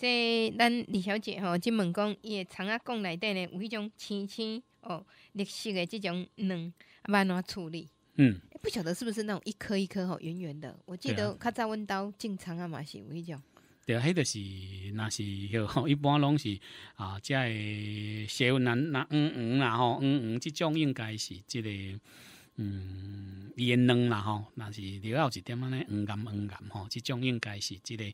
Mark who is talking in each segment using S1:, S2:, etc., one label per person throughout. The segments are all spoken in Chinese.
S1: 即咱李小姐吼，即问讲伊个仓啊讲内底咧有一种青青哦绿色的这种卵，要安怎处理？嗯，不晓得是不是那种一颗一颗吼圆圆的？我记得较早阮兜进仓啊嘛，是有一种。对啊，就是那是吼，一般拢是啊，即小男男嗯嗯啊吼嗯嗯这种应该是即个。嗯，烟囊啦吼，那是留后一点安尼黄甘黄甘吼，即种应该是即个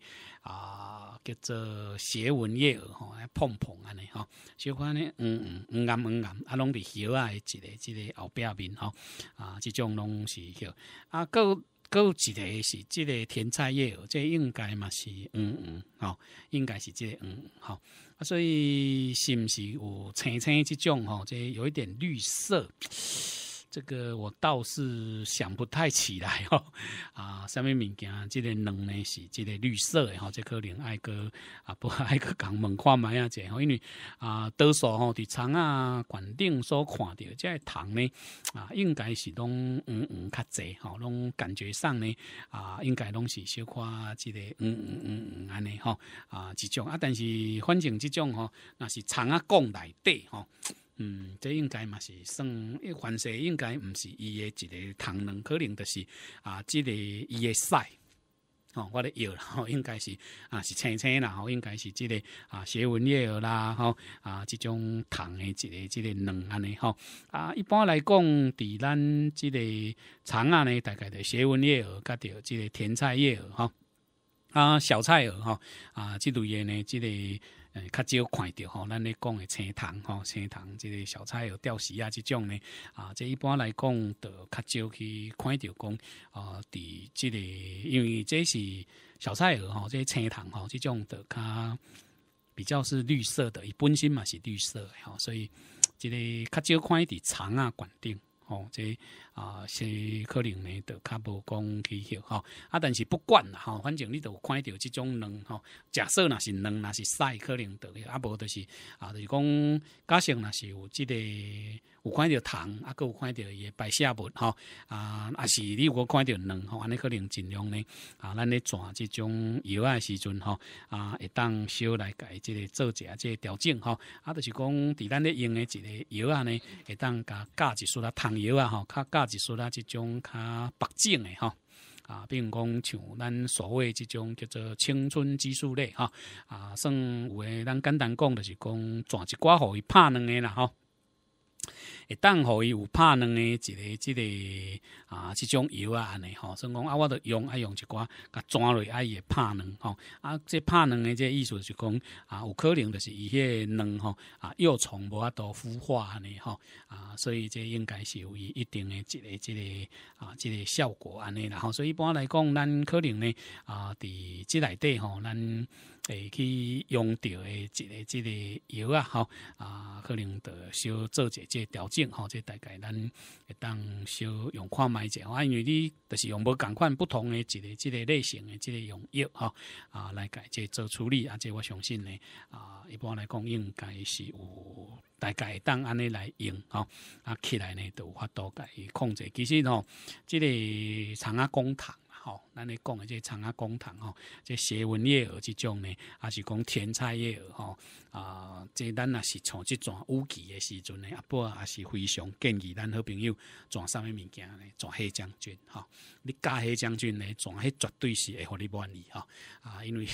S1: 啊，叫做斜纹叶吼，还碰碰安尼吼，小款呢，黄黄黄甘黄甘，啊，拢伫叶啊，一个即个后壁面吼，啊，即种拢是许，啊，够有一个是即个甜菜叶，这应该嘛是，黄黄吼，应该是即个黄黄吼。啊，所以是毋是有青青即种吼，这有一点绿色。这个我倒是想不太起来哦，啊，什么物件？这个能呢是这个绿色的哈，这可能爱哥啊，不爱哥讲问看卖啊这，因为啊，多数吼在厂啊管顶所看到这糖呢啊，应该是拢嗯嗯较侪哈，拢感觉上呢啊，应该拢是小夸这个嗯嗯嗯嗯安尼哈啊，这种啊，但是反正这种吼，那是厂啊讲来得吼。嗯，这应该嘛是算，一为黄应该毋是伊诶一个糖能，可能就是啊，这个伊诶屎吼，我咧摇，应该是啊是青青啦，吼，应该是这个啊，斜纹叶儿啦，吼啊，即种糖诶一个这个能安尼吼啊，一般来讲，伫咱即个肠啊呢，大概的斜纹叶儿，着即个甜菜叶儿，啊，小菜叶吼啊，即类诶呢，这个。较少看到吼，咱咧讲诶青藤吼，青藤即个小菜有吊丝啊，即种呢，啊，这一般来讲，就较少去看到讲，哦，伫即个，因为这是小菜蛾吼，这青藤吼，这种的较比较是绿色的，伊本身嘛是绿色的吼，所以即个较少看到长啊管顶，吼这。啊，是可能呢，就较无讲起摄吼，啊，但是不管啦吼，反正你都看到即种卵吼，假设若是卵，若是屎，可能都啊，无就是啊，就是讲假上若是有即个有看到虫，啊，够有看到也白下物吼，啊，啊是你如果看到卵吼，安、尼可能尽量呢，啊，咱咧转即种药啊时阵吼，啊，会当小来改即个做一下即个调整吼，啊，就是讲伫咱咧用的一个药啊呢，会当加加一束啊，虫药啊，吼，较加。一说啦，这种较白净的哈，啊，并讲像咱所谓这种叫做青春激素类哈，啊，算有诶，咱简单讲就是讲全一刮互伊拍两个啦吼。会当互伊有拍卵诶一个、一个啊，即种药啊安尼吼，所以讲啊，我着用啊用一寡甲抓类啊伊会拍卵吼，啊，这拍卵即这意思就是讲啊，有可能就是伊迄个卵吼啊幼虫无法度孵化安尼吼啊，所以这应该是有伊一定诶一个、一个啊、一个效果安尼啦吼，所以一般来讲，咱可能呢啊，伫即内底吼咱。诶，去用到诶一个、一个药啊，吼啊，可能着小做一、下个调整，吼，即大概咱会当小用看卖者，吼，因为你就是用无同款、不同诶一个、一个类型诶、一个用药，吼啊，来改即做处理啊，即我相信呢，啊，一般来讲应该是有大概会当安尼来用，吼啊，起来呢就有法度甲伊控制。其实吼，即个常仔公糖吼，咱咧讲诶，即参啊公堂吼，即蛇纹叶儿即种呢，也是讲甜菜叶儿吼，啊，即咱若是从即种乌鸡诶时阵呢，阿伯也是非常建议咱好朋友转啥物物件呢，转黑将军吼，你加黑将军呢，转迄绝对是会互你满意吼，啊，因为。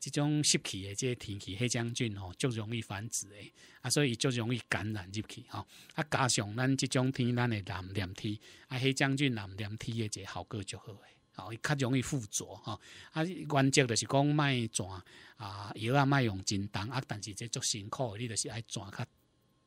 S1: 这种湿气的这天气，黑将军吼，就容易繁殖诶，啊，所以就容易感染进去吼，啊，加上咱这种天，咱的黏天，啊，黑将军黏天的这效果就好诶，哦，较容易附着哈。啊，原则就是讲卖转啊，药啊，卖用真重啊，但是这足辛苦，你就是爱转较。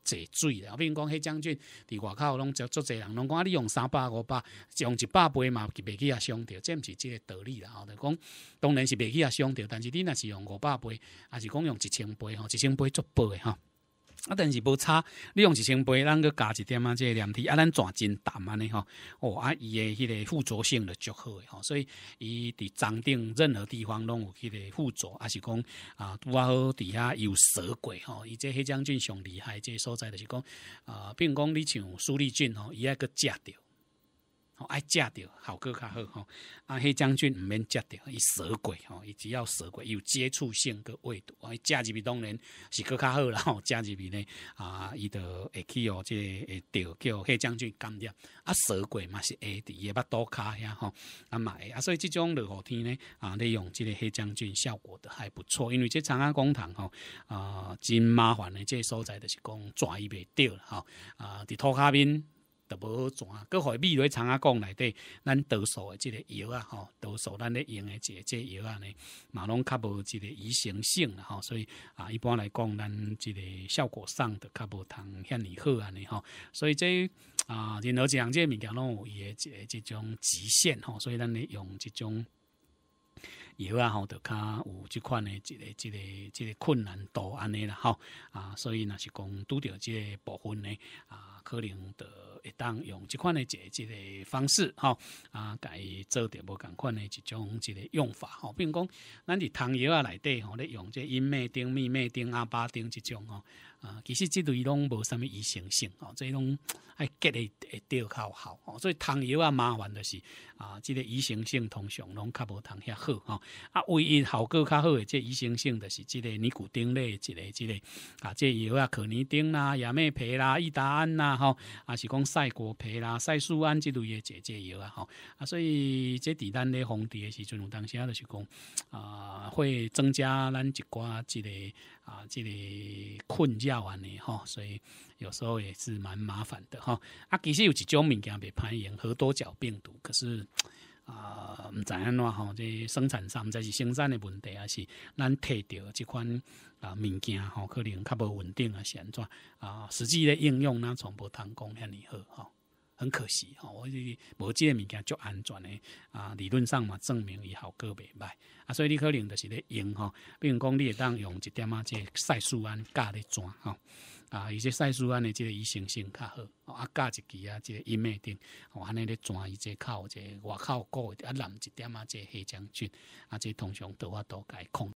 S1: 济水啦，比如讲，迄将军伫外口拢招足济人，拢讲啊，你用三百五百，用一百杯嘛，袂去啊伤着，即毋是即个道理啦。吼，讲当然是袂去啊伤着，但是你若是用五百杯，还是讲用一千杯吼，一千杯足杯的吼。啊，但是无差，你用一千杯，咱去加一点啊，这粘体啊，咱纸真淡安尼吼。哦，啊，伊的迄个附着性了足好诶吼，所以伊伫山顶任何地方拢有迄个附着，啊是讲啊，拄好底下有蛇鬼吼，伊这黑将军上厉害，这所在就是讲啊，并讲你像苏立俊吼，伊爱个食着。爱食着效果较好吼。啊，黑将军毋免食着伊蛇鬼吼，伊只要蛇鬼有接触性个味道，我食入去当然，是更较好啦吼。食入去呢，啊，伊就会去哦，即会着叫黑将军感染。啊，蛇鬼嘛是会伫伊也巴骹遐呀吼，啊会啊，所以即种落雨天呢，啊，利用即个黑将军效果都还不错，因为这长安公堂吼，啊，真麻烦的，个所在就是讲抓伊袂着吼啊，伫涂骹面。无好转啊！互海秘在厂啊讲内底，咱多数的即个药啊，吼，多数咱咧用的即个药啊呢，嘛拢较无一个依性性啦，吼，所以啊，一般来讲，咱即个效果上的较无通遐尼好安尼吼，所以这啊，任何一项这物件拢有伊的一个即种极限吼，所以咱咧用即种药啊，吼，就较有即款的一个、一个、一个困难度安尼啦，吼啊，所以若是讲拄着这部分呢啊。可能的会当用即款的一个即个方式，吼啊，家做点无共款的一种即个用法，吼，比如讲，咱伫汤药啊，内底吼咧用即阴麦丁、密麦丁、阿巴丁即种哦，啊，其实即类拢无啥物医生性哦，即以拢爱隔的钓较好，所以汤药啊麻烦的是。啊，即个移行性通常拢较无通遐好吼。啊，唯一效果较好的即移行性的是即个尼古丁类，即个即个啊，即药啊，可尼丁啦、亚麦皮啦、益达安啦，吼，啊是讲赛果皮啦、赛素胺即类的解解药啊，吼。啊，所以即伫咱咧防治的时阵，当啊就是讲啊，会增加咱一寡即个啊，即个困扰安尼吼，所以。有时候也是蛮麻烦的哈，啊，其实有几种物件被攀用，和多角病毒，可是啊，唔知安怎吼，这生产商在是生产的问题，还是咱摕到这款啊物件吼，可能较无稳定啊，安怎啊，实际的应用呢，从无通讲遐尼好哈，很可惜哈，我无个物件就安全的啊，理论上嘛，证明伊效果袂歹啊，所以你可能就是咧用哈，比如讲你会当用一点啊，这赛素胺加咧转哈。啊，伊这赛事安尼，即个伊声性较好，啊，加一支啊，即个音麦顶，我安尼咧转，伊即靠，即外靠鼓，啊，淋一点啊，即黑将军，啊，即通常都发都解控